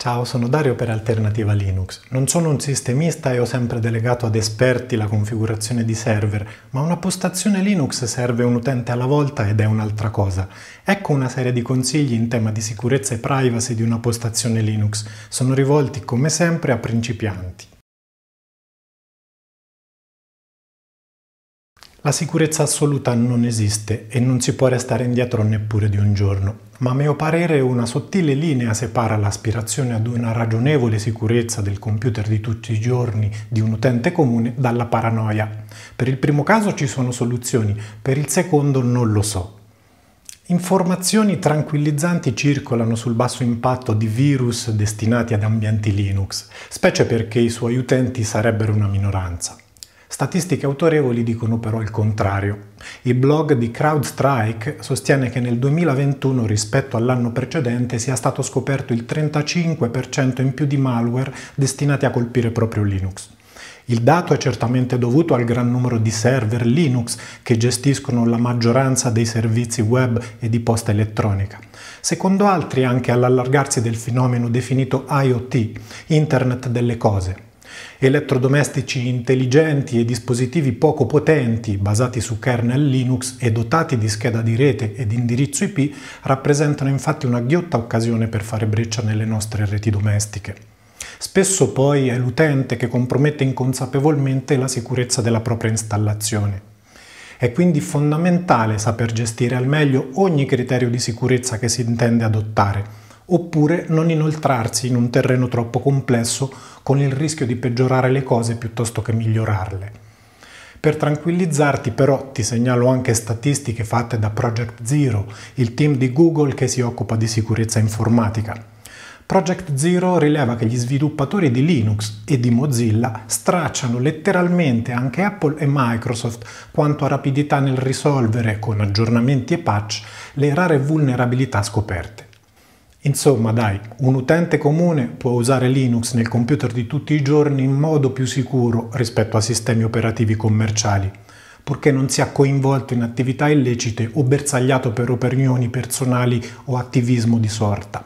Ciao, sono Dario per Alternativa Linux. Non sono un sistemista e ho sempre delegato ad esperti la configurazione di server, ma una postazione Linux serve un utente alla volta ed è un'altra cosa. Ecco una serie di consigli in tema di sicurezza e privacy di una postazione Linux. Sono rivolti, come sempre, a principianti. La sicurezza assoluta non esiste e non si può restare indietro neppure di un giorno ma a mio parere una sottile linea separa l'aspirazione ad una ragionevole sicurezza del computer di tutti i giorni di un utente comune dalla paranoia. Per il primo caso ci sono soluzioni, per il secondo non lo so. Informazioni tranquillizzanti circolano sul basso impatto di virus destinati ad ambienti Linux, specie perché i suoi utenti sarebbero una minoranza. Statistiche autorevoli dicono però il contrario. Il blog di CrowdStrike sostiene che nel 2021 rispetto all'anno precedente sia stato scoperto il 35% in più di malware destinati a colpire proprio Linux. Il dato è certamente dovuto al gran numero di server Linux che gestiscono la maggioranza dei servizi web e di posta elettronica. Secondo altri anche all'allargarsi del fenomeno definito IoT, Internet delle cose, elettrodomestici intelligenti e dispositivi poco potenti basati su kernel Linux e dotati di scheda di rete ed indirizzo IP rappresentano infatti una ghiotta occasione per fare breccia nelle nostre reti domestiche. Spesso poi è l'utente che compromette inconsapevolmente la sicurezza della propria installazione. È quindi fondamentale saper gestire al meglio ogni criterio di sicurezza che si intende adottare oppure non inoltrarsi in un terreno troppo complesso con il rischio di peggiorare le cose piuttosto che migliorarle. Per tranquillizzarti però ti segnalo anche statistiche fatte da Project Zero, il team di Google che si occupa di sicurezza informatica. Project Zero rileva che gli sviluppatori di Linux e di Mozilla stracciano letteralmente anche Apple e Microsoft quanto a rapidità nel risolvere, con aggiornamenti e patch, le rare vulnerabilità scoperte. Insomma dai, un utente comune può usare Linux nel computer di tutti i giorni in modo più sicuro rispetto a sistemi operativi commerciali, purché non sia coinvolto in attività illecite o bersagliato per opinioni personali o attivismo di sorta.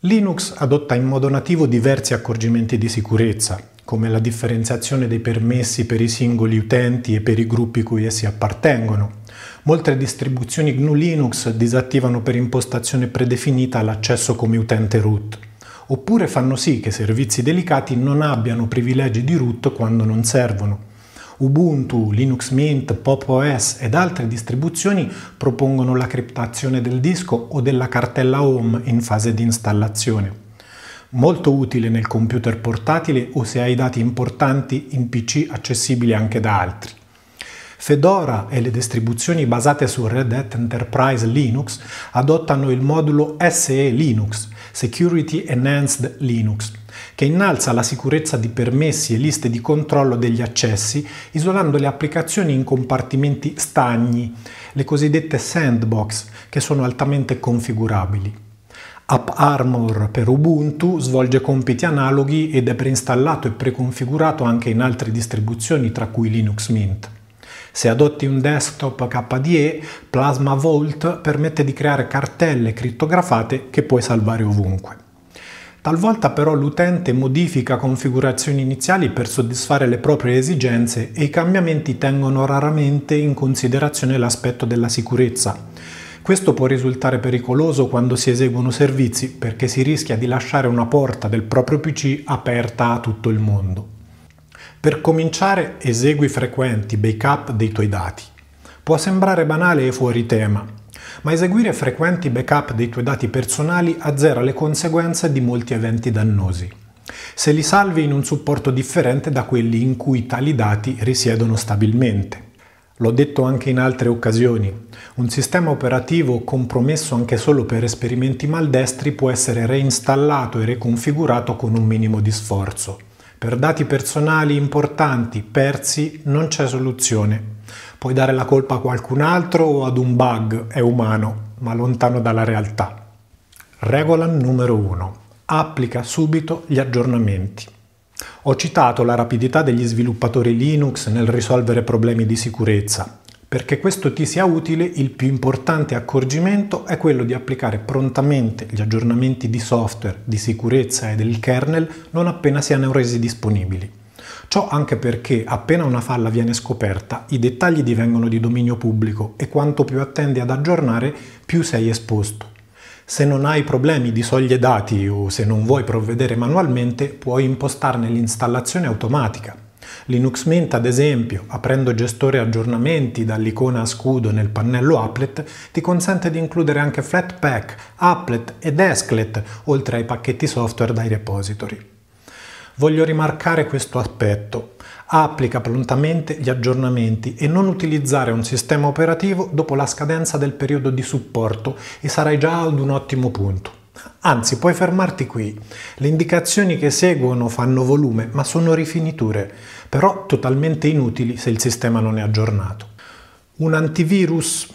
Linux adotta in modo nativo diversi accorgimenti di sicurezza, come la differenziazione dei permessi per i singoli utenti e per i gruppi cui essi appartengono, Molte distribuzioni GNU Linux disattivano per impostazione predefinita l'accesso come utente root, oppure fanno sì che servizi delicati non abbiano privilegi di root quando non servono. Ubuntu, Linux Mint, Pop OS ed altre distribuzioni propongono la criptazione del disco o della cartella home in fase di installazione. Molto utile nel computer portatile o se hai dati importanti in PC accessibili anche da altri. Fedora e le distribuzioni basate su Red Hat Enterprise Linux adottano il modulo SE Linux, Security Enhanced Linux, che innalza la sicurezza di permessi e liste di controllo degli accessi, isolando le applicazioni in compartimenti stagni, le cosiddette sandbox, che sono altamente configurabili. AppArmor per Ubuntu svolge compiti analoghi ed è preinstallato e preconfigurato anche in altre distribuzioni, tra cui Linux Mint. Se adotti un desktop KDE, Plasma Vault permette di creare cartelle crittografate che puoi salvare ovunque. Talvolta però l'utente modifica configurazioni iniziali per soddisfare le proprie esigenze e i cambiamenti tengono raramente in considerazione l'aspetto della sicurezza. Questo può risultare pericoloso quando si eseguono servizi perché si rischia di lasciare una porta del proprio PC aperta a tutto il mondo. Per cominciare esegui frequenti backup dei tuoi dati. Può sembrare banale e fuori tema, ma eseguire frequenti backup dei tuoi dati personali azzera le conseguenze di molti eventi dannosi, se li salvi in un supporto differente da quelli in cui tali dati risiedono stabilmente. L'ho detto anche in altre occasioni, un sistema operativo compromesso anche solo per esperimenti maldestri può essere reinstallato e riconfigurato con un minimo di sforzo. Per dati personali importanti persi non c'è soluzione. Puoi dare la colpa a qualcun altro o ad un bug, è umano, ma lontano dalla realtà. Regola numero 1. Applica subito gli aggiornamenti. Ho citato la rapidità degli sviluppatori Linux nel risolvere problemi di sicurezza. Perché questo ti sia utile, il più importante accorgimento è quello di applicare prontamente gli aggiornamenti di software, di sicurezza e del kernel non appena siano resi disponibili. Ciò anche perché appena una falla viene scoperta, i dettagli divengono di dominio pubblico e quanto più attendi ad aggiornare, più sei esposto. Se non hai problemi di soglie dati o se non vuoi provvedere manualmente, puoi impostarne l'installazione automatica. Linux Mint, ad esempio, aprendo gestore aggiornamenti dall'icona a scudo nel pannello Applet, ti consente di includere anche Flatpak, Applet e Desklet, oltre ai pacchetti software dai repository. Voglio rimarcare questo aspetto. Applica prontamente gli aggiornamenti e non utilizzare un sistema operativo dopo la scadenza del periodo di supporto e sarai già ad un ottimo punto. Anzi, puoi fermarti qui. Le indicazioni che seguono fanno volume, ma sono rifiniture, però totalmente inutili se il sistema non è aggiornato. Un antivirus?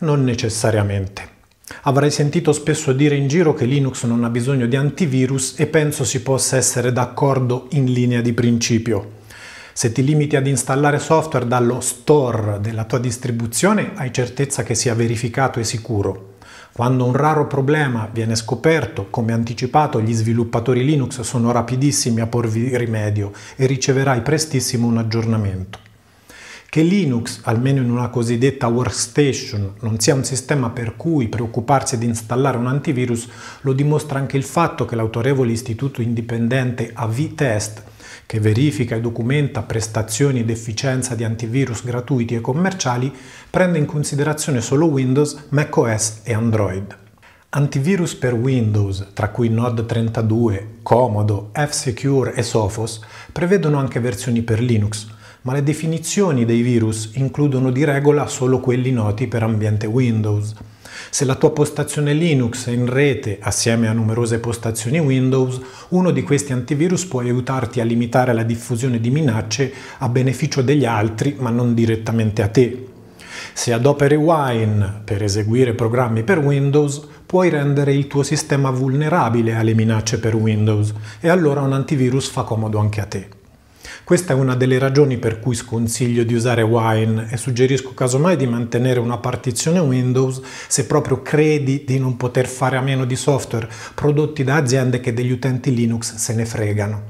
Non necessariamente. Avrai sentito spesso dire in giro che Linux non ha bisogno di antivirus e penso si possa essere d'accordo in linea di principio. Se ti limiti ad installare software dallo store della tua distribuzione, hai certezza che sia verificato e sicuro. Quando un raro problema viene scoperto, come anticipato, gli sviluppatori Linux sono rapidissimi a porvi rimedio e riceverai prestissimo un aggiornamento. Che Linux, almeno in una cosiddetta workstation, non sia un sistema per cui preoccuparsi di installare un antivirus lo dimostra anche il fatto che l'autorevole istituto indipendente AV Test che verifica e documenta prestazioni ed efficienza di antivirus gratuiti e commerciali, prende in considerazione solo Windows, macOS e Android. Antivirus per Windows, tra cui Node 32, Comodo, F-Secure e Sophos, prevedono anche versioni per Linux, ma le definizioni dei virus includono di regola solo quelli noti per ambiente Windows. Se la tua postazione Linux è in rete assieme a numerose postazioni Windows, uno di questi antivirus può aiutarti a limitare la diffusione di minacce a beneficio degli altri, ma non direttamente a te. Se adoperi Wine per eseguire programmi per Windows, puoi rendere il tuo sistema vulnerabile alle minacce per Windows e allora un antivirus fa comodo anche a te. Questa è una delle ragioni per cui sconsiglio di usare Wine e suggerisco casomai di mantenere una partizione Windows se proprio credi di non poter fare a meno di software prodotti da aziende che degli utenti Linux se ne fregano.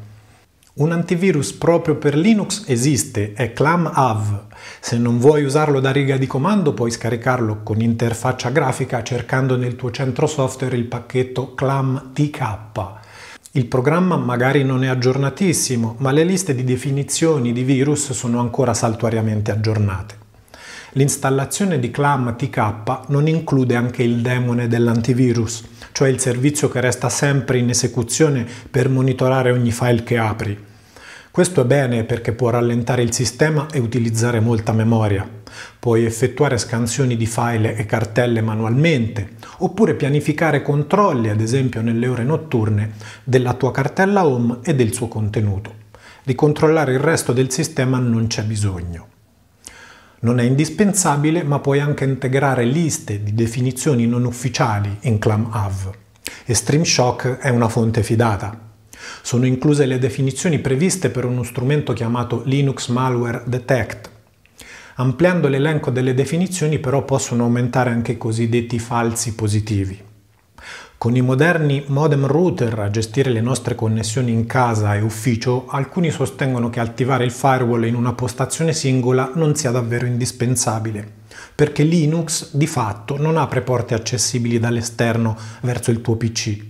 Un antivirus proprio per Linux esiste, è ClamAV. Se non vuoi usarlo da riga di comando puoi scaricarlo con interfaccia grafica cercando nel tuo centro software il pacchetto ClamTK. Il programma magari non è aggiornatissimo, ma le liste di definizioni di virus sono ancora saltuariamente aggiornate. L'installazione di CLAM TK non include anche il demone dell'antivirus, cioè il servizio che resta sempre in esecuzione per monitorare ogni file che apri. Questo è bene perché può rallentare il sistema e utilizzare molta memoria. Puoi effettuare scansioni di file e cartelle manualmente, oppure pianificare controlli, ad esempio nelle ore notturne, della tua cartella home e del suo contenuto. Di controllare il resto del sistema non c'è bisogno. Non è indispensabile, ma puoi anche integrare liste di definizioni non ufficiali in ClamHav. E StreamShock è una fonte fidata. Sono incluse le definizioni previste per uno strumento chiamato Linux Malware Detect. Ampliando l'elenco delle definizioni però possono aumentare anche i cosiddetti falsi positivi. Con i moderni modem router a gestire le nostre connessioni in casa e ufficio, alcuni sostengono che attivare il firewall in una postazione singola non sia davvero indispensabile, perché Linux di fatto non apre porte accessibili dall'esterno verso il tuo PC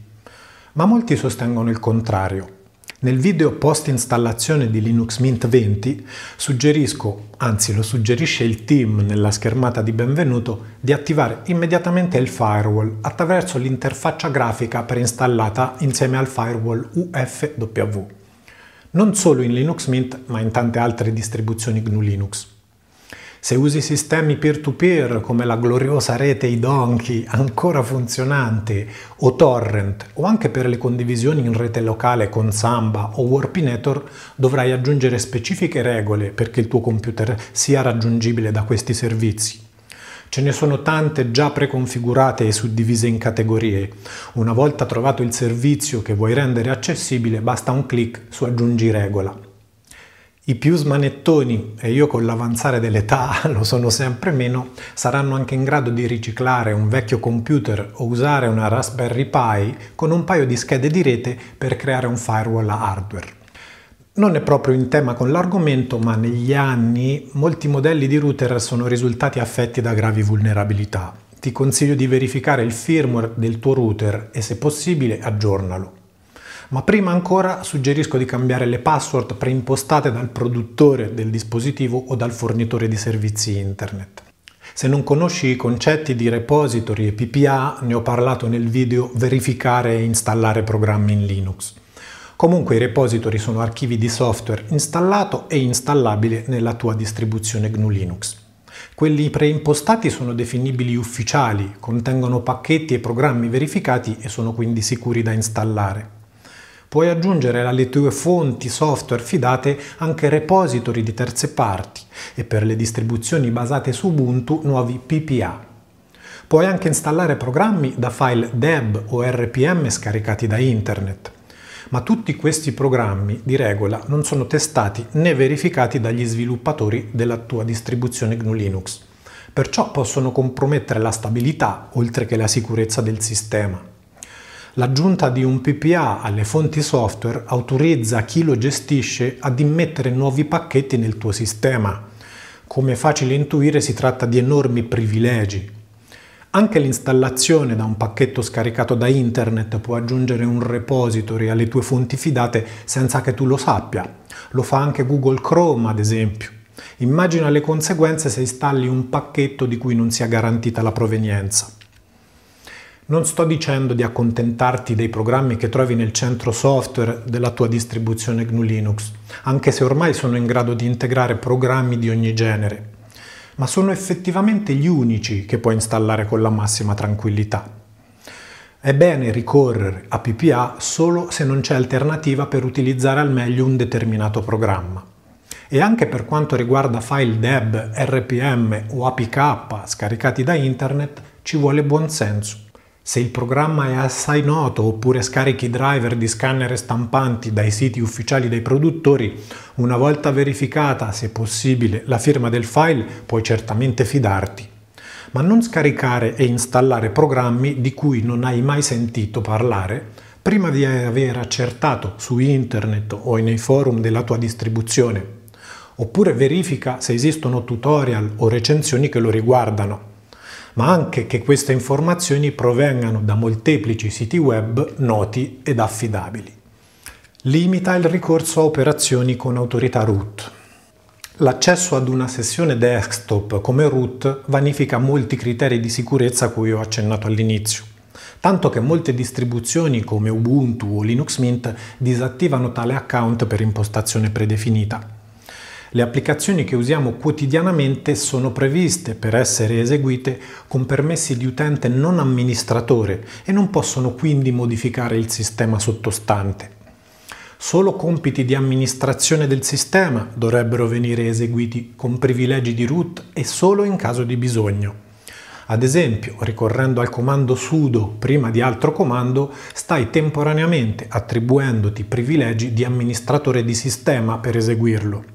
ma molti sostengono il contrario. Nel video post installazione di Linux Mint 20 suggerisco, anzi lo suggerisce il team nella schermata di benvenuto, di attivare immediatamente il firewall attraverso l'interfaccia grafica preinstallata insieme al firewall UFW. Non solo in Linux Mint, ma in tante altre distribuzioni GNU Linux. Se usi sistemi peer-to-peer come la gloriosa rete Idonchi, ancora funzionante, o torrent, o anche per le condivisioni in rete locale con Samba o Warpinator, dovrai aggiungere specifiche regole perché il tuo computer sia raggiungibile da questi servizi. Ce ne sono tante già preconfigurate e suddivise in categorie. Una volta trovato il servizio che vuoi rendere accessibile, basta un clic su aggiungi regola. I più smanettoni, e io con l'avanzare dell'età lo sono sempre meno, saranno anche in grado di riciclare un vecchio computer o usare una Raspberry Pi con un paio di schede di rete per creare un firewall hardware. Non è proprio in tema con l'argomento, ma negli anni molti modelli di router sono risultati affetti da gravi vulnerabilità. Ti consiglio di verificare il firmware del tuo router e se possibile aggiornalo. Ma prima ancora suggerisco di cambiare le password preimpostate dal produttore del dispositivo o dal fornitore di servizi internet. Se non conosci i concetti di repository e PPA, ne ho parlato nel video Verificare e installare programmi in Linux. Comunque i repository sono archivi di software installato e installabile nella tua distribuzione GNU Linux. Quelli preimpostati sono definibili ufficiali, contengono pacchetti e programmi verificati e sono quindi sicuri da installare puoi aggiungere alle tue fonti software fidate anche repository di terze parti e per le distribuzioni basate su Ubuntu nuovi PPA. Puoi anche installare programmi da file DEB o RPM scaricati da internet ma tutti questi programmi di regola non sono testati né verificati dagli sviluppatori della tua distribuzione GNU Linux. Perciò possono compromettere la stabilità oltre che la sicurezza del sistema. L'aggiunta di un PPA alle fonti software autorizza chi lo gestisce ad immettere nuovi pacchetti nel tuo sistema. Come facile intuire si tratta di enormi privilegi. Anche l'installazione da un pacchetto scaricato da internet può aggiungere un repository alle tue fonti fidate senza che tu lo sappia. Lo fa anche Google Chrome, ad esempio. Immagina le conseguenze se installi un pacchetto di cui non sia garantita la provenienza. Non sto dicendo di accontentarti dei programmi che trovi nel centro software della tua distribuzione GNU Linux, anche se ormai sono in grado di integrare programmi di ogni genere, ma sono effettivamente gli unici che puoi installare con la massima tranquillità. È bene ricorrere a PPA solo se non c'è alternativa per utilizzare al meglio un determinato programma. E anche per quanto riguarda file DEB, RPM o APK scaricati da internet ci vuole buon senso. Se il programma è assai noto oppure scarichi driver di scanner stampanti dai siti ufficiali dei produttori, una volta verificata, se possibile, la firma del file, puoi certamente fidarti. Ma non scaricare e installare programmi di cui non hai mai sentito parlare prima di aver accertato su internet o nei forum della tua distribuzione. Oppure verifica se esistono tutorial o recensioni che lo riguardano ma anche che queste informazioni provengano da molteplici siti web noti ed affidabili. Limita il ricorso a operazioni con autorità root. L'accesso ad una sessione desktop come root vanifica molti criteri di sicurezza a cui ho accennato all'inizio, tanto che molte distribuzioni come Ubuntu o Linux Mint disattivano tale account per impostazione predefinita. Le applicazioni che usiamo quotidianamente sono previste per essere eseguite con permessi di utente non amministratore e non possono quindi modificare il sistema sottostante. Solo compiti di amministrazione del sistema dovrebbero venire eseguiti con privilegi di root e solo in caso di bisogno. Ad esempio, ricorrendo al comando sudo prima di altro comando, stai temporaneamente attribuendoti privilegi di amministratore di sistema per eseguirlo.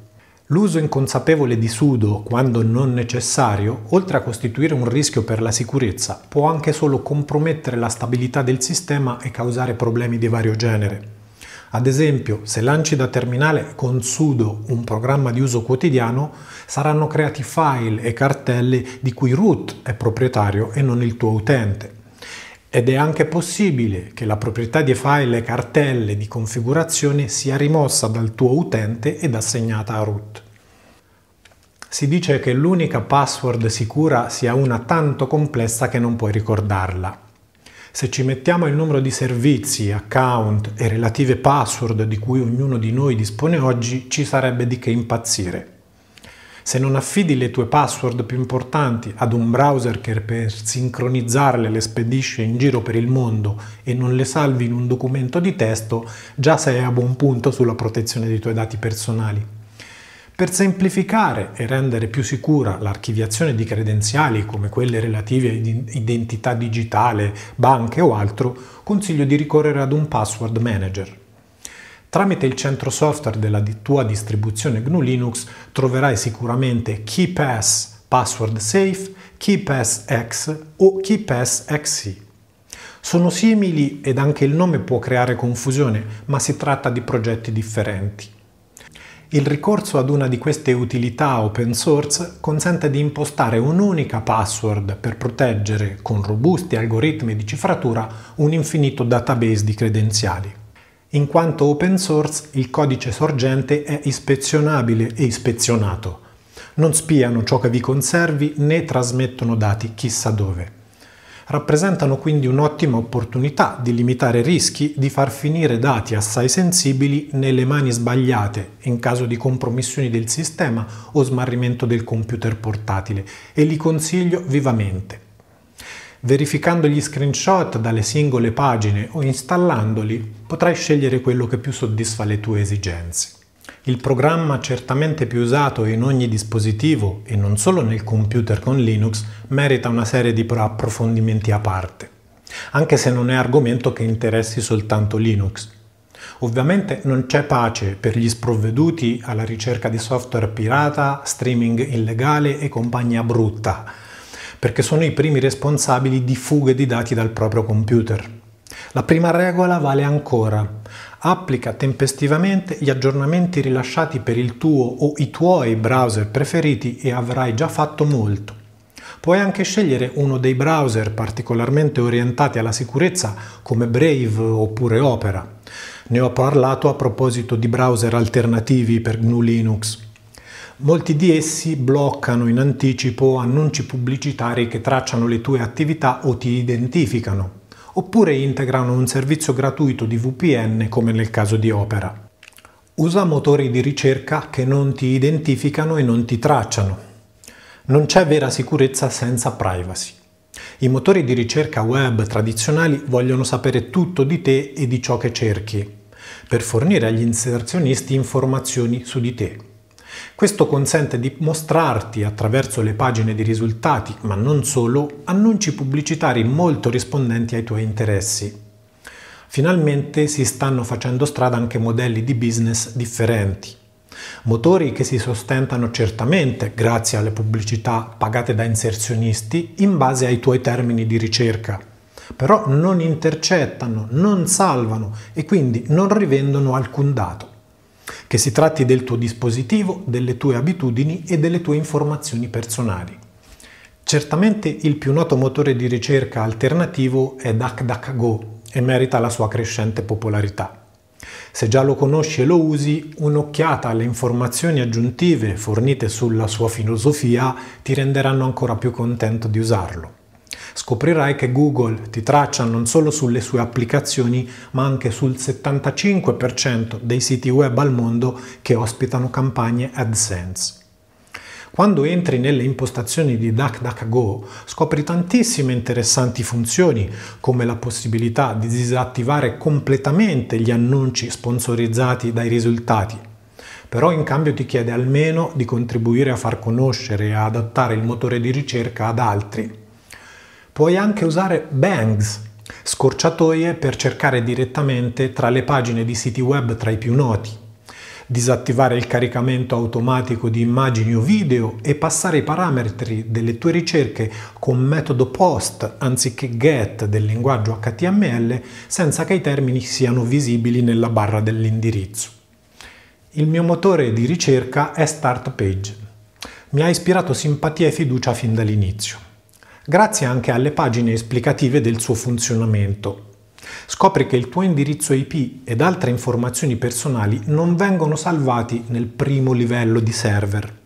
L'uso inconsapevole di sudo quando non necessario, oltre a costituire un rischio per la sicurezza, può anche solo compromettere la stabilità del sistema e causare problemi di vario genere. Ad esempio, se lanci da terminale con sudo un programma di uso quotidiano, saranno creati file e cartelle di cui root è proprietario e non il tuo utente. Ed è anche possibile che la proprietà di file e cartelle di configurazione sia rimossa dal tuo utente ed assegnata a root. Si dice che l'unica password sicura sia una tanto complessa che non puoi ricordarla. Se ci mettiamo il numero di servizi, account e relative password di cui ognuno di noi dispone oggi, ci sarebbe di che impazzire. Se non affidi le tue password più importanti ad un browser che per sincronizzarle le spedisce in giro per il mondo e non le salvi in un documento di testo, già sei a buon punto sulla protezione dei tuoi dati personali. Per semplificare e rendere più sicura l'archiviazione di credenziali come quelle relative a identità digitale, banche o altro, consiglio di ricorrere ad un password manager. Tramite il centro software della tua distribuzione GNU Linux troverai sicuramente KeyPass Password Safe, KeyPass X o KeyPass XE. Sono simili ed anche il nome può creare confusione, ma si tratta di progetti differenti. Il ricorso ad una di queste utilità open source consente di impostare un'unica password per proteggere, con robusti algoritmi di cifratura, un infinito database di credenziali. In quanto open source, il codice sorgente è ispezionabile e ispezionato. Non spiano ciò che vi conservi né trasmettono dati chissà dove. Rappresentano quindi un'ottima opportunità di limitare rischi di far finire dati assai sensibili nelle mani sbagliate in caso di compromissioni del sistema o smarrimento del computer portatile e li consiglio vivamente. Verificando gli screenshot dalle singole pagine o installandoli potrai scegliere quello che più soddisfa le tue esigenze. Il programma certamente più usato in ogni dispositivo e non solo nel computer con Linux merita una serie di approfondimenti a parte, anche se non è argomento che interessi soltanto Linux. Ovviamente non c'è pace per gli sprovveduti alla ricerca di software pirata, streaming illegale e compagnia brutta perché sono i primi responsabili di fughe di dati dal proprio computer. La prima regola vale ancora. Applica tempestivamente gli aggiornamenti rilasciati per il tuo o i tuoi browser preferiti e avrai già fatto molto. Puoi anche scegliere uno dei browser particolarmente orientati alla sicurezza come Brave oppure Opera. Ne ho parlato a proposito di browser alternativi per GNU Linux. Molti di essi bloccano in anticipo annunci pubblicitari che tracciano le tue attività o ti identificano, oppure integrano un servizio gratuito di VPN come nel caso di Opera. Usa motori di ricerca che non ti identificano e non ti tracciano. Non c'è vera sicurezza senza privacy. I motori di ricerca web tradizionali vogliono sapere tutto di te e di ciò che cerchi, per fornire agli inserzionisti informazioni su di te. Questo consente di mostrarti attraverso le pagine di risultati, ma non solo, annunci pubblicitari molto rispondenti ai tuoi interessi. Finalmente si stanno facendo strada anche modelli di business differenti. Motori che si sostentano certamente grazie alle pubblicità pagate da inserzionisti in base ai tuoi termini di ricerca, però non intercettano, non salvano e quindi non rivendono alcun dato che si tratti del tuo dispositivo, delle tue abitudini e delle tue informazioni personali. Certamente il più noto motore di ricerca alternativo è DuckDuckGo e merita la sua crescente popolarità. Se già lo conosci e lo usi, un'occhiata alle informazioni aggiuntive fornite sulla sua filosofia ti renderanno ancora più contento di usarlo. Scoprirai che Google ti traccia non solo sulle sue applicazioni, ma anche sul 75% dei siti web al mondo che ospitano campagne AdSense. Quando entri nelle impostazioni di DuckDuckGo scopri tantissime interessanti funzioni, come la possibilità di disattivare completamente gli annunci sponsorizzati dai risultati. Però in cambio ti chiede almeno di contribuire a far conoscere e adattare il motore di ricerca ad altri. Puoi anche usare bangs, scorciatoie per cercare direttamente tra le pagine di siti web tra i più noti, disattivare il caricamento automatico di immagini o video e passare i parametri delle tue ricerche con metodo post anziché get del linguaggio HTML senza che i termini siano visibili nella barra dell'indirizzo. Il mio motore di ricerca è Startpage. Mi ha ispirato simpatia e fiducia fin dall'inizio grazie anche alle pagine esplicative del suo funzionamento. Scopri che il tuo indirizzo IP ed altre informazioni personali non vengono salvati nel primo livello di server.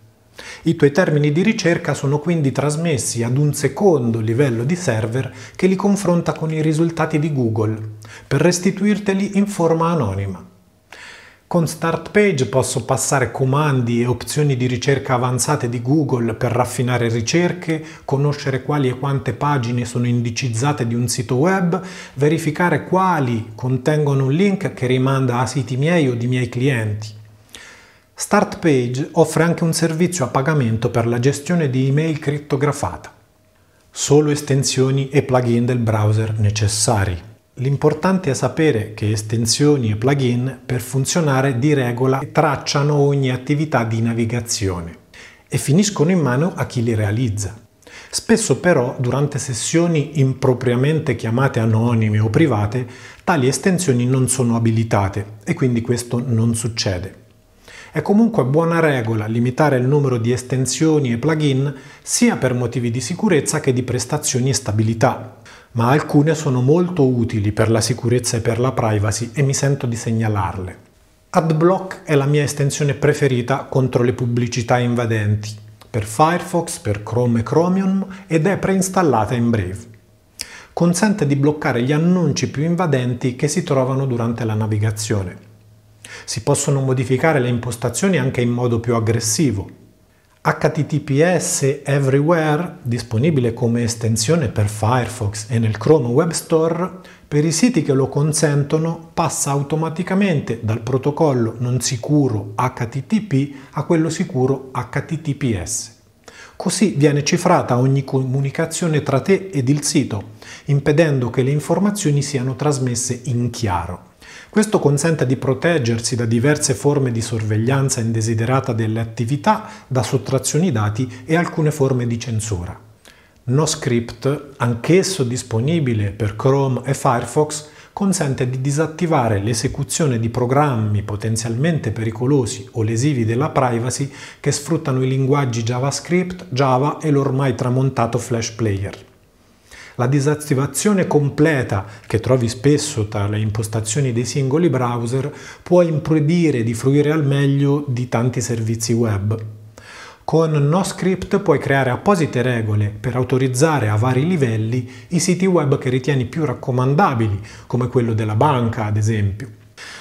I tuoi termini di ricerca sono quindi trasmessi ad un secondo livello di server che li confronta con i risultati di Google, per restituirteli in forma anonima. Con Start Page posso passare comandi e opzioni di ricerca avanzate di Google per raffinare ricerche, conoscere quali e quante pagine sono indicizzate di un sito web, verificare quali contengono un link che rimanda a siti miei o di miei clienti. Start Page offre anche un servizio a pagamento per la gestione di email crittografata. Solo estensioni e plugin del browser necessari. L'importante è sapere che estensioni e plugin per funzionare di regola tracciano ogni attività di navigazione e finiscono in mano a chi li realizza. Spesso però durante sessioni impropriamente chiamate anonime o private, tali estensioni non sono abilitate e quindi questo non succede. È comunque buona regola limitare il numero di estensioni e plugin sia per motivi di sicurezza che di prestazioni e stabilità, ma alcune sono molto utili per la sicurezza e per la privacy e mi sento di segnalarle. AdBlock è la mia estensione preferita contro le pubblicità invadenti, per Firefox, per Chrome e Chromium ed è preinstallata in Brave. Consente di bloccare gli annunci più invadenti che si trovano durante la navigazione. Si possono modificare le impostazioni anche in modo più aggressivo, HTTPS Everywhere, disponibile come estensione per Firefox e nel Chrome Web Store, per i siti che lo consentono passa automaticamente dal protocollo non sicuro HTTP a quello sicuro HTTPS. Così viene cifrata ogni comunicazione tra te ed il sito, impedendo che le informazioni siano trasmesse in chiaro. Questo consente di proteggersi da diverse forme di sorveglianza indesiderata delle attività, da sottrazioni dati e alcune forme di censura. NoScript, anch'esso disponibile per Chrome e Firefox, consente di disattivare l'esecuzione di programmi potenzialmente pericolosi o lesivi della privacy che sfruttano i linguaggi JavaScript, Java e l'ormai tramontato Flash Player. La disattivazione completa che trovi spesso tra le impostazioni dei singoli browser può impedire di fruire al meglio di tanti servizi web. Con NoScript puoi creare apposite regole per autorizzare a vari livelli i siti web che ritieni più raccomandabili, come quello della banca ad esempio.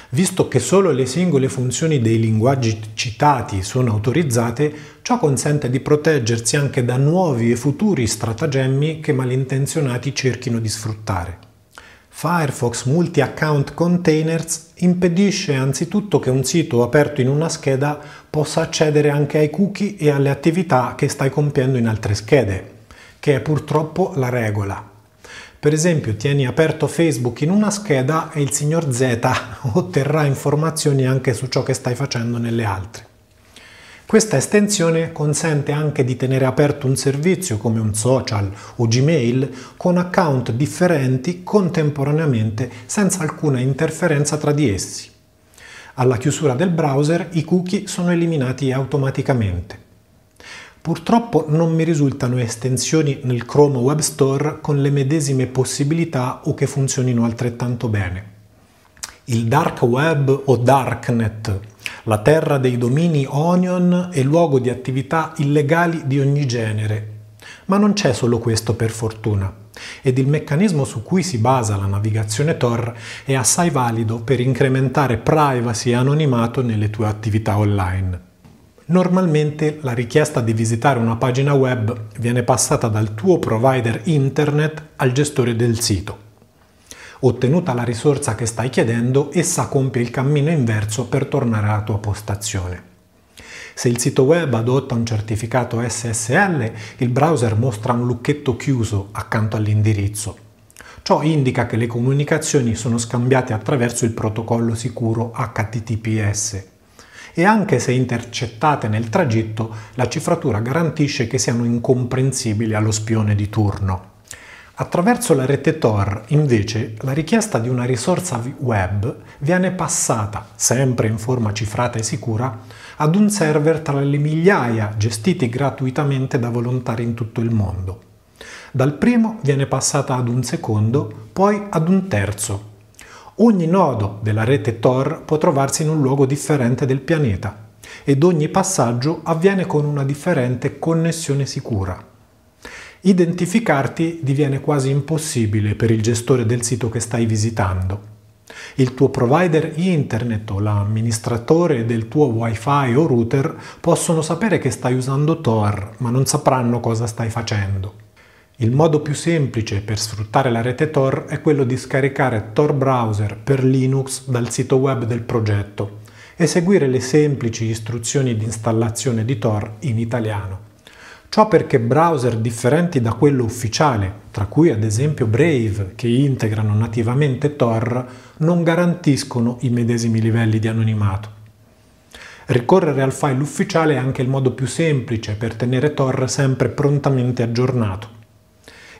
Visto che solo le singole funzioni dei linguaggi citati sono autorizzate, Ciò consente di proteggersi anche da nuovi e futuri stratagemmi che malintenzionati cerchino di sfruttare. Firefox Multi-Account Containers impedisce anzitutto che un sito aperto in una scheda possa accedere anche ai cookie e alle attività che stai compiendo in altre schede, che è purtroppo la regola. Per esempio, tieni aperto Facebook in una scheda e il signor Z otterrà informazioni anche su ciò che stai facendo nelle altre. Questa estensione consente anche di tenere aperto un servizio come un social o Gmail con account differenti contemporaneamente senza alcuna interferenza tra di essi. Alla chiusura del browser i cookie sono eliminati automaticamente. Purtroppo non mi risultano estensioni nel Chrome Web Store con le medesime possibilità o che funzionino altrettanto bene. Il dark web o darknet la terra dei domini Onion e luogo di attività illegali di ogni genere. Ma non c'è solo questo per fortuna ed il meccanismo su cui si basa la navigazione Tor è assai valido per incrementare privacy e anonimato nelle tue attività online. Normalmente la richiesta di visitare una pagina web viene passata dal tuo provider internet al gestore del sito. Ottenuta la risorsa che stai chiedendo, essa compie il cammino inverso per tornare alla tua postazione. Se il sito web adotta un certificato SSL, il browser mostra un lucchetto chiuso accanto all'indirizzo. Ciò indica che le comunicazioni sono scambiate attraverso il protocollo sicuro HTTPS. E anche se intercettate nel tragitto, la cifratura garantisce che siano incomprensibili allo spione di turno. Attraverso la rete Tor, invece, la richiesta di una risorsa web viene passata, sempre in forma cifrata e sicura, ad un server tra le migliaia gestiti gratuitamente da volontari in tutto il mondo. Dal primo viene passata ad un secondo, poi ad un terzo. Ogni nodo della rete Tor può trovarsi in un luogo differente del pianeta ed ogni passaggio avviene con una differente connessione sicura identificarti diviene quasi impossibile per il gestore del sito che stai visitando. Il tuo provider internet o l'amministratore del tuo wifi o router possono sapere che stai usando Tor, ma non sapranno cosa stai facendo. Il modo più semplice per sfruttare la rete Tor è quello di scaricare Tor Browser per Linux dal sito web del progetto e seguire le semplici istruzioni di installazione di Tor in italiano. Ciò perché browser differenti da quello ufficiale, tra cui ad esempio Brave, che integrano nativamente Tor, non garantiscono i medesimi livelli di anonimato. Ricorrere al file ufficiale è anche il modo più semplice per tenere Tor sempre prontamente aggiornato.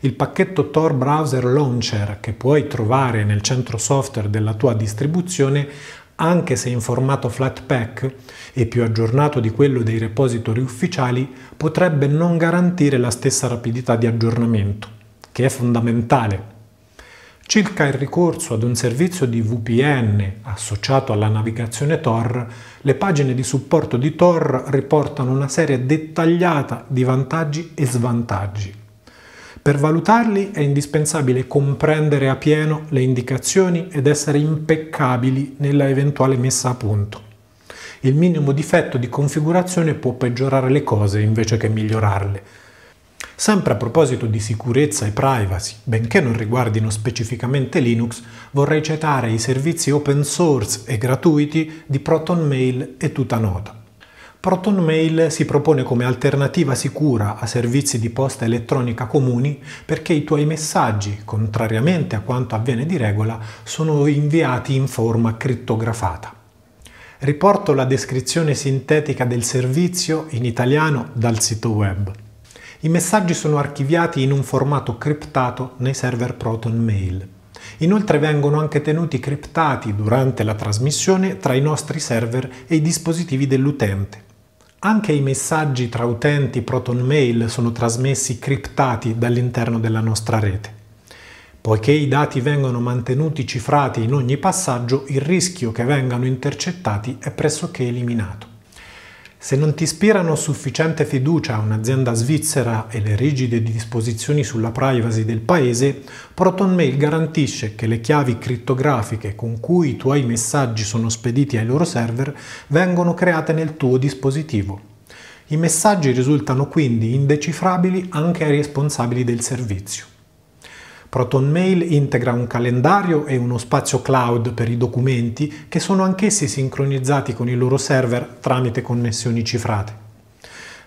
Il pacchetto Tor Browser Launcher, che puoi trovare nel centro software della tua distribuzione, anche se in formato Flatpak e più aggiornato di quello dei repository ufficiali, potrebbe non garantire la stessa rapidità di aggiornamento, che è fondamentale. Circa il ricorso ad un servizio di VPN associato alla navigazione Tor, le pagine di supporto di Tor riportano una serie dettagliata di vantaggi e svantaggi. Per valutarli è indispensabile comprendere a pieno le indicazioni ed essere impeccabili nella eventuale messa a punto. Il minimo difetto di configurazione può peggiorare le cose invece che migliorarle. Sempre a proposito di sicurezza e privacy, benché non riguardino specificamente Linux, vorrei citare i servizi open source e gratuiti di ProtonMail e Tutanota. ProtonMail si propone come alternativa sicura a servizi di posta elettronica comuni perché i tuoi messaggi, contrariamente a quanto avviene di regola, sono inviati in forma crittografata. Riporto la descrizione sintetica del servizio in italiano dal sito web. I messaggi sono archiviati in un formato criptato nei server ProtonMail. Inoltre vengono anche tenuti criptati durante la trasmissione tra i nostri server e i dispositivi dell'utente. Anche i messaggi tra utenti Proton Mail sono trasmessi criptati dall'interno della nostra rete. Poiché i dati vengono mantenuti cifrati in ogni passaggio, il rischio che vengano intercettati è pressoché eliminato. Se non ti ispirano sufficiente fiducia un'azienda svizzera e le rigide disposizioni sulla privacy del paese, ProtonMail garantisce che le chiavi criptografiche con cui i tuoi messaggi sono spediti ai loro server vengono create nel tuo dispositivo. I messaggi risultano quindi indecifrabili anche ai responsabili del servizio. ProtonMail integra un calendario e uno spazio cloud per i documenti che sono anch'essi sincronizzati con i loro server tramite connessioni cifrate.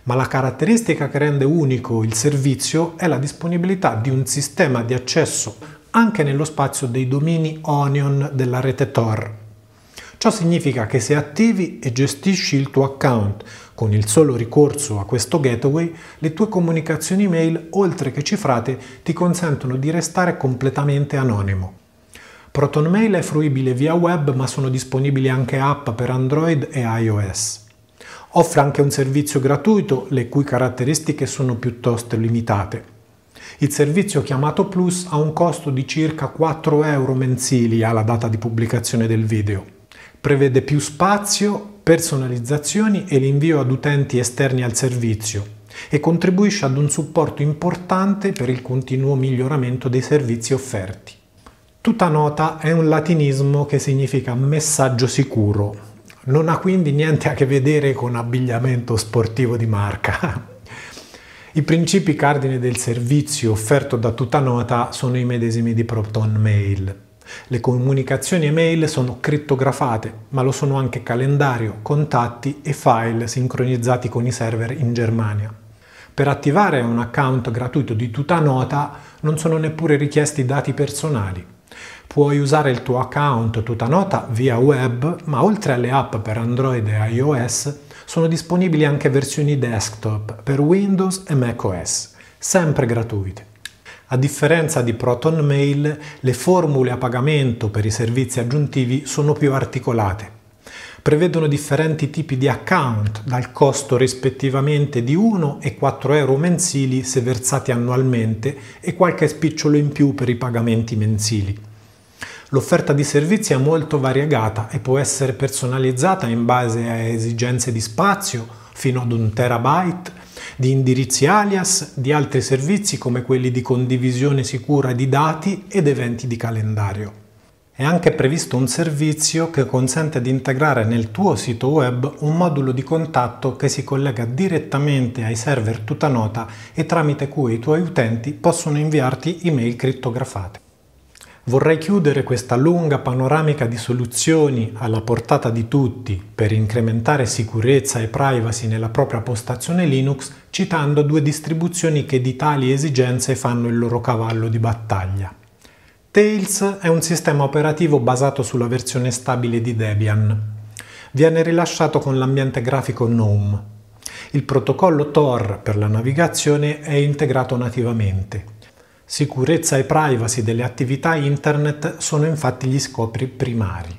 Ma la caratteristica che rende unico il servizio è la disponibilità di un sistema di accesso anche nello spazio dei domini Onion della rete Tor. Ciò significa che se attivi e gestisci il tuo account con il solo ricorso a questo gateway, le tue comunicazioni email, oltre che cifrate, ti consentono di restare completamente anonimo. ProtonMail è fruibile via web, ma sono disponibili anche app per Android e iOS. Offre anche un servizio gratuito, le cui caratteristiche sono piuttosto limitate. Il servizio chiamato Plus ha un costo di circa 4 euro mensili alla data di pubblicazione del video prevede più spazio, personalizzazioni e l'invio ad utenti esterni al servizio e contribuisce ad un supporto importante per il continuo miglioramento dei servizi offerti. Tutta nota è un latinismo che significa messaggio sicuro, non ha quindi niente a che vedere con abbigliamento sportivo di marca. I principi cardine del servizio offerto da Tutanota sono i medesimi di Proton Mail. Le comunicazioni email sono crittografate, ma lo sono anche calendario, contatti e file sincronizzati con i server in Germania. Per attivare un account gratuito di Tutanota non sono neppure richiesti dati personali. Puoi usare il tuo account Tutanota via web, ma oltre alle app per Android e iOS sono disponibili anche versioni desktop per Windows e macOS, sempre gratuite. A differenza di ProtonMail, le formule a pagamento per i servizi aggiuntivi sono più articolate. Prevedono differenti tipi di account, dal costo rispettivamente di 1 e 4 euro mensili se versati annualmente e qualche spicciolo in più per i pagamenti mensili. L'offerta di servizi è molto variegata e può essere personalizzata in base a esigenze di spazio, fino ad un terabyte, di indirizzi alias, di altri servizi come quelli di condivisione sicura di dati ed eventi di calendario. È anche previsto un servizio che consente di integrare nel tuo sito web un modulo di contatto che si collega direttamente ai server Tutanota e tramite cui i tuoi utenti possono inviarti email crittografate. Vorrei chiudere questa lunga panoramica di soluzioni alla portata di tutti per incrementare sicurezza e privacy nella propria postazione Linux citando due distribuzioni che di tali esigenze fanno il loro cavallo di battaglia. Tails è un sistema operativo basato sulla versione stabile di Debian. Viene rilasciato con l'ambiente grafico GNOME. Il protocollo Tor per la navigazione è integrato nativamente. Sicurezza e privacy delle attività internet sono infatti gli scopi primari.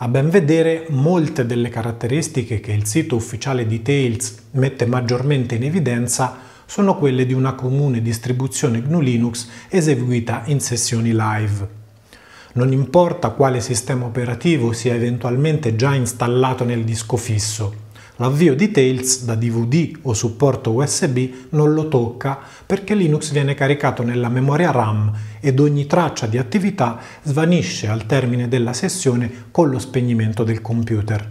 A ben vedere, molte delle caratteristiche che il sito ufficiale di Tails mette maggiormente in evidenza sono quelle di una comune distribuzione GNU Linux eseguita in sessioni live. Non importa quale sistema operativo sia eventualmente già installato nel disco fisso, L'avvio di Tails da DVD o supporto USB non lo tocca perché Linux viene caricato nella memoria RAM ed ogni traccia di attività svanisce al termine della sessione con lo spegnimento del computer.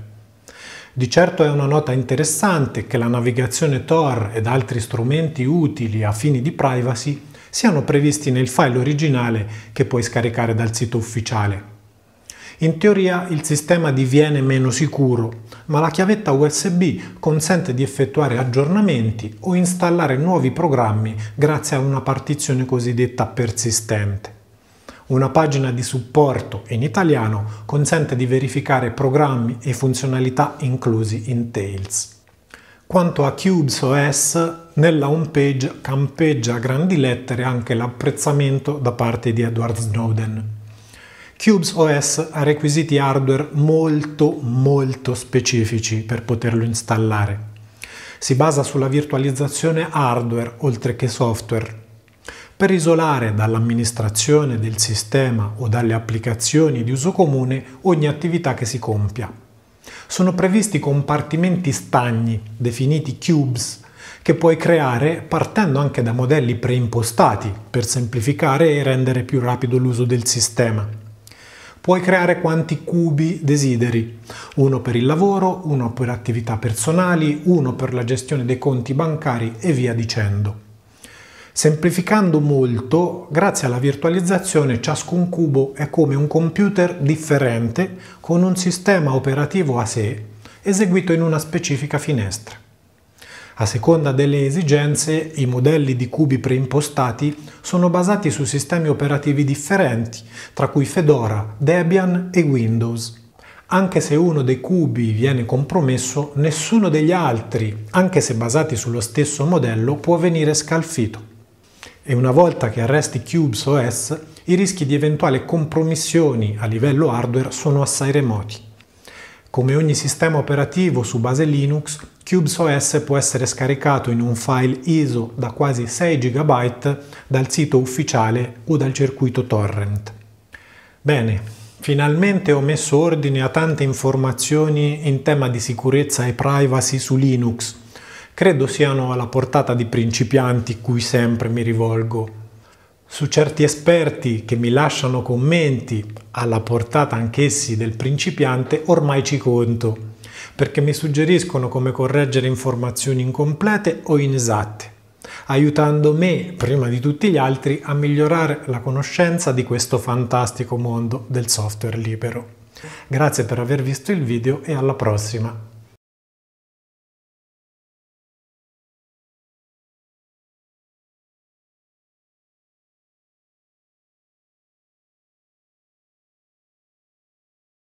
Di certo è una nota interessante che la navigazione Tor ed altri strumenti utili a fini di privacy siano previsti nel file originale che puoi scaricare dal sito ufficiale. In teoria il sistema diviene meno sicuro, ma la chiavetta USB consente di effettuare aggiornamenti o installare nuovi programmi grazie a una partizione cosiddetta persistente. Una pagina di supporto in italiano consente di verificare programmi e funzionalità inclusi in Tails. Quanto a Cubes OS, nella homepage campeggia a grandi lettere anche l'apprezzamento da parte di Edward Snowden. Cubes OS ha requisiti hardware molto molto specifici per poterlo installare. Si basa sulla virtualizzazione hardware oltre che software. Per isolare dall'amministrazione del sistema o dalle applicazioni di uso comune ogni attività che si compia. Sono previsti compartimenti stagni, definiti cubes, che puoi creare partendo anche da modelli preimpostati per semplificare e rendere più rapido l'uso del sistema. Puoi creare quanti cubi desideri, uno per il lavoro, uno per attività personali, uno per la gestione dei conti bancari e via dicendo. Semplificando molto, grazie alla virtualizzazione ciascun cubo è come un computer differente con un sistema operativo a sé, eseguito in una specifica finestra. A seconda delle esigenze, i modelli di cubi preimpostati sono basati su sistemi operativi differenti, tra cui Fedora, Debian e Windows. Anche se uno dei cubi viene compromesso, nessuno degli altri, anche se basati sullo stesso modello, può venire scalfito. E una volta che arresti Cubes OS, i rischi di eventuali compromissioni a livello hardware sono assai remoti. Come ogni sistema operativo su base Linux, CubesOS può essere scaricato in un file ISO da quasi 6 GB dal sito ufficiale o dal circuito torrent. Bene, finalmente ho messo ordine a tante informazioni in tema di sicurezza e privacy su Linux. Credo siano alla portata di principianti cui sempre mi rivolgo su certi esperti che mi lasciano commenti alla portata anch'essi del principiante ormai ci conto, perché mi suggeriscono come correggere informazioni incomplete o inesatte, aiutando me, prima di tutti gli altri, a migliorare la conoscenza di questo fantastico mondo del software libero. Grazie per aver visto il video e alla prossima!